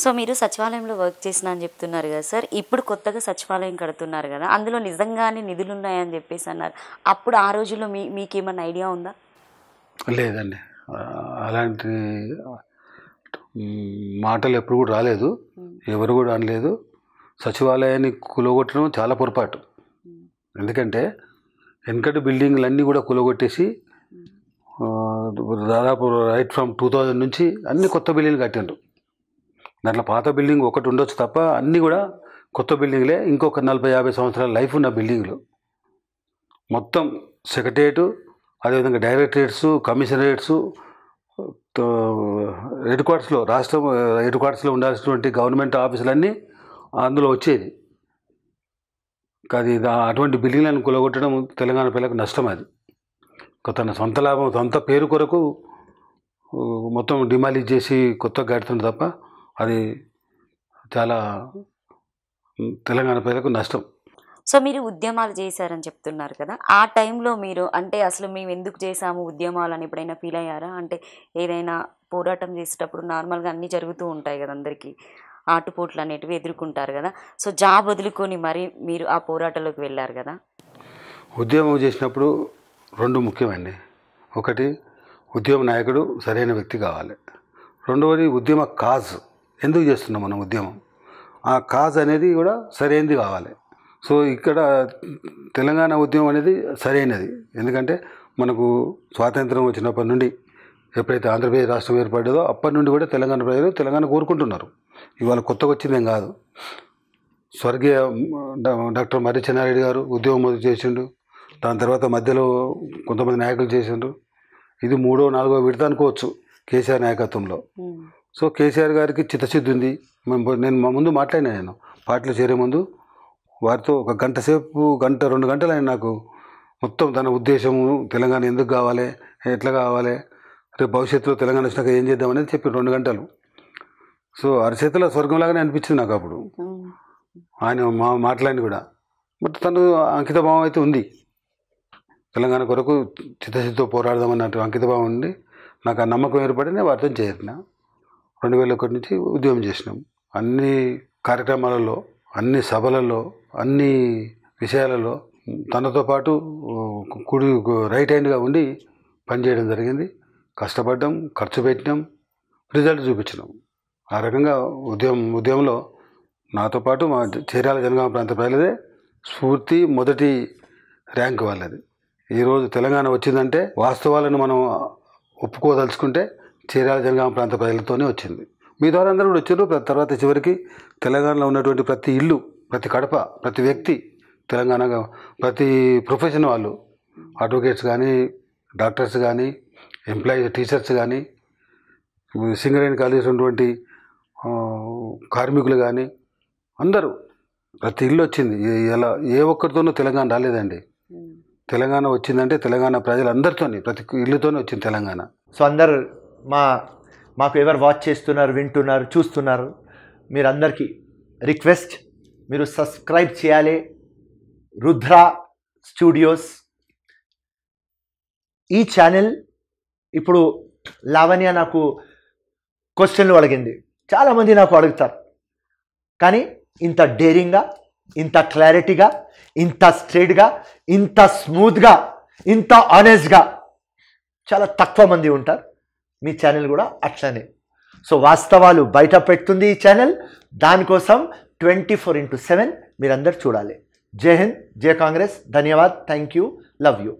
so మీరు సచివాలయంలో work చేసిన అని చెప్తున్నారు కదా సార్ ఇప్పుడు కొత్తగా సచివాలయం కడుతున్నారు కదా అందులో నిజంగానే నిధులు ఉన్నాయని చెప్పేసి అన్నారు అప్పుడు ఆ రోజుల్లో మీ మీకు ఏమన్నా ఐడియా ఉందా లేదండి అలాంటి మాటలు ఎప్పుడు కూడా రాలేదు ఎవరు కూడా అనలేదు సచివాలయాన్ని కులగొట్టడం చాలా పొరపాటు ఎందుకంటే వెనకటి బిల్డింగ్లు అన్నీ కూడా కులగొట్టేసి దాదాపు రైట్ ఫ్రమ్ టూ థౌజండ్ నుంచి అన్ని కొత్త బిల్డింగ్లు కట్టిండ్రు దాంట్లో పాత బిల్డింగ్ ఒకటి ఉండొచ్చు తప్ప అన్నీ కూడా కొత్త బిల్డింగ్లే ఇంకొక నలభై యాభై సంవత్సరాల లైఫ్ ఉన్న బిల్డింగ్లు మొత్తం సెక్రటరియట్ అదేవిధంగా డైరెక్టరేట్స్ కమిషనరేట్స్ హెడ్ క్వార్టర్స్లో రాష్ట్రం హెడ్ క్వార్టర్స్లో ఉండాల్సినటువంటి గవర్నమెంట్ ఆఫీసులన్నీ అందులో వచ్చేది కానీ అటువంటి బిల్డింగ్లను కొలగొట్టడం తెలంగాణ పిల్లలకు నష్టం అది తన సొంత లాభం సొంత పేరు కొరకు మొత్తం డిమాలిజ్ చేసి కొత్తగా కడుతుంది తప్ప అది చాలా తెలంగాణ ప్రజలకు నష్టం సో మీరు ఉద్యమాలు చేశారని చెప్తున్నారు కదా ఆ టైంలో మీరు అంటే అసలు మేము ఎందుకు చేసాము ఉద్యమాలు అని ఎప్పుడైనా ఫీల్ అయ్యారా అంటే ఏదైనా పోరాటం చేసేటప్పుడు నార్మల్గా అన్నీ జరుగుతూ ఉంటాయి కదా అందరికీ ఆటుపోట్లు అనేటివి ఎదుర్కొంటారు కదా సో జాబ్ వదులుకొని మరి మీరు ఆ పోరాటంలోకి వెళ్ళారు కదా ఉద్యమం చేసినప్పుడు రెండు ముఖ్యమండి ఒకటి ఉద్యమ నాయకుడు సరైన వ్యక్తి కావాలి రెండవది ఉద్యమ కాజు ఎందుకు చేస్తున్నాం మనం ఉద్యమం ఆ కాజ్ అనేది కూడా సరైనది కావాలి సో ఇక్కడ తెలంగాణ ఉద్యమం అనేది సరైనది ఎందుకంటే మనకు స్వాతంత్రం వచ్చినప్పటి నుండి ఎప్పుడైతే ఆంధ్రప్రదేశ్ రాష్ట్రం ఏర్పడేదో అప్పటి నుండి కూడా తెలంగాణ ప్రజలు తెలంగాణ కోరుకుంటున్నారు ఇవాళ కొత్తగా వచ్చిందేం కాదు స్వర్గీయ డాక్టర్ మర్రి చెన్నారెడ్డి గారు ఉద్యోగం చేసిండు దాని తర్వాత మధ్యలో కొంతమంది నాయకులు చేసిండ్రు ఇది మూడో నాలుగో విడత అనుకోవచ్చు కేసీఆర్ నాయకత్వంలో సో కేసీఆర్ గారికి చిత్తశుద్ధి ఉంది నేను మా ముందు మాట్లాడినా నేను పార్టీలో చేరే ముందు వారితో ఒక గంట సేపు గంట రెండు గంటలు ఆయన నాకు మొత్తం తన ఉద్దేశము తెలంగాణ ఎందుకు కావాలి ఎట్లా కావాలి రేపు భవిష్యత్తులో తెలంగాణ వచ్చినాక ఏం చేద్దాం అనేది చెప్పి రెండు గంటలు సో అరచేతుల స్వర్గంలాగానే అనిపించింది నాకు అప్పుడు ఆయన మా మాట్లాడిన కూడా బట్ తను అంకితభావం అయితే ఉంది తెలంగాణ కొరకు చిత్తశుద్ధితో పోరాడదాం అన్నట్టు అంకితభావం ఉండి నాకు ఆ నమ్మకం ఏర్పడి నేను వార్తం చేరినా రెండు వేల ఒకటి నుంచి ఉద్యమం చేసినాం అన్ని కార్యక్రమాలలో అన్ని సభలలో అన్ని విషయాలలో తనతో పాటు కుడి రైట్ హ్యాండ్గా ఉండి పనిచేయడం జరిగింది కష్టపడ్డాం ఖర్చు పెట్టినాం రిజల్ట్ చూపించినాం ఆ రకంగా ఉద్యమం ఉద్యమంలో నాతో పాటు మా చీరాల జనగామ ప్రాంత ప్రజలదే స్ఫూర్తి మొదటి ర్యాంక్ వాళ్ళది ఈరోజు తెలంగాణ వచ్చిందంటే వాస్తవాలను మనం ఒప్పుకోదలుచుకుంటే చీరాల జనగామ ప్రాంత ప్రజలతోనే వచ్చింది మీ ద్వారా అందరూ కూడా వచ్చారు తర్వాత చివరికి తెలంగాణలో ఉన్నటువంటి ప్రతి ఇల్లు ప్రతి కడప ప్రతి వ్యక్తి తెలంగాణగా ప్రతి ప్రొఫెషన్ వాళ్ళు అడ్వకేట్స్ కానీ డాక్టర్స్ కానీ ఎంప్లాయీ టీచర్స్ కానీ సింగరేణి కాలేజ్ ఉన్నటువంటి కార్మికులు కానీ అందరూ ప్రతి ఇల్లు వచ్చింది ఎలా ఏ ఒక్కరితోనూ తెలంగాణ రాలేదండి తెలంగాణ వచ్చిందంటే తెలంగాణ ప్రజలందరితోనే ప్రతి ఇల్లుతోనే వచ్చింది తెలంగాణ సో అందరు మా మాకు ఎవరు వాచ్ చేస్తున్నారు వింటున్నారు చూస్తున్నారు మీరందరికీ రిక్వెస్ట్ మీరు సబ్స్క్రైబ్ చేయాలి రుద్ర స్టూడియోస్ ఈ ఛానల్ ఇప్పుడు లావణ్య నాకు క్వశ్చన్లు అడిగింది చాలామంది నాకు అడుగుతారు కానీ ఇంత డేరింగ్గా ఇంత క్లారిటీగా ఇంత స్ట్రేట్గా ఇంత స్మూత్గా ఇంత ఆనెస్ట్గా చాలా తక్కువ మంది ఉంటారు మీ ఛానల్ కూడా అట్లనే సో వాస్తవాలు బయట పెడుతుంది ఈ ఛానల్ దానికోసం ట్వంటీ ఫోర్ ఇంటూ సెవెన్ మీరందరు చూడాలి జై హింద్ జై కాంగ్రెస్ ధన్యవాద్ థ్యాంక్ యూ లవ్ యూ